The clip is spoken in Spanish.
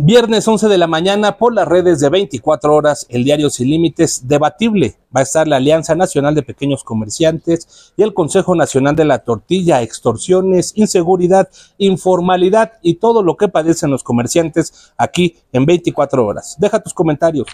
Viernes 11 de la mañana por las redes de 24 horas, el diario Sin Límites, debatible. Va a estar la Alianza Nacional de Pequeños Comerciantes y el Consejo Nacional de la Tortilla, extorsiones, inseguridad, informalidad y todo lo que padecen los comerciantes aquí en 24 horas. Deja tus comentarios.